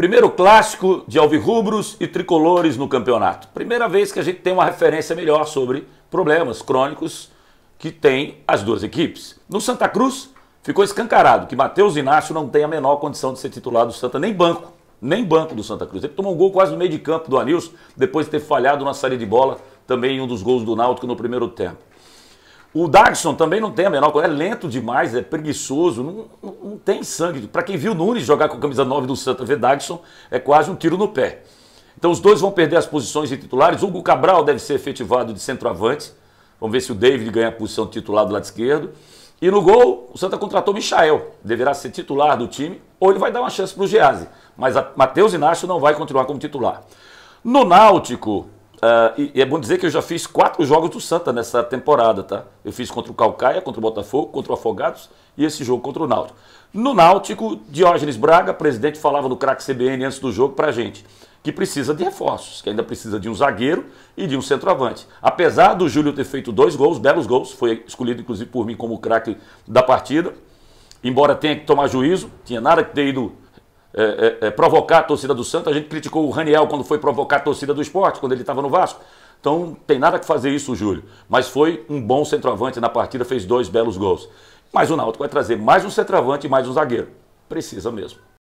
Primeiro clássico de alvirrubros e tricolores no campeonato. Primeira vez que a gente tem uma referência melhor sobre problemas crônicos que tem as duas equipes. No Santa Cruz, ficou escancarado que Matheus Inácio não tem a menor condição de ser titular do Santa, nem banco. Nem banco do Santa Cruz. Ele tomou um gol quase no meio de campo do Anilson, depois de ter falhado na saída de bola, também em um dos gols do Náutico no primeiro tempo. O Darkson também não tem a menor coisa, é lento demais, é preguiçoso, não, não, não tem sangue. Para quem viu o Nunes jogar com a camisa 9 do Santa ver Darkson, é quase um tiro no pé. Então os dois vão perder as posições de titulares. Hugo Cabral deve ser efetivado de centroavante. Vamos ver se o David ganha a posição titular do lado esquerdo. E no gol, o Santa contratou Michael. Deverá ser titular do time, ou ele vai dar uma chance para o Geazi. Mas Matheus Inácio não vai continuar como titular. No Náutico, Uh, e, e, é bom dizer que eu já fiz quatro jogos do Santa nessa temporada, tá? Eu fiz contra o Calcaia, contra o Botafogo, contra o Afogados e esse jogo contra o Náutico. No Náutico, Diógenes Braga, presidente, falava no craque CBN antes do jogo pra gente que precisa de reforços, que ainda precisa de um zagueiro e de um centroavante. Apesar do Júlio ter feito dois gols, belos gols, foi escolhido inclusive por mim como craque da partida, embora tenha que tomar juízo, tinha nada que ter ido é, é, é, provocar a torcida do Santos. A gente criticou o Raniel quando foi provocar a torcida do esporte, quando ele estava no Vasco. Então tem nada que fazer isso, Júlio. Mas foi um bom centroavante na partida, fez dois belos gols. Mas o Náutico vai trazer mais um centroavante e mais um zagueiro. Precisa mesmo.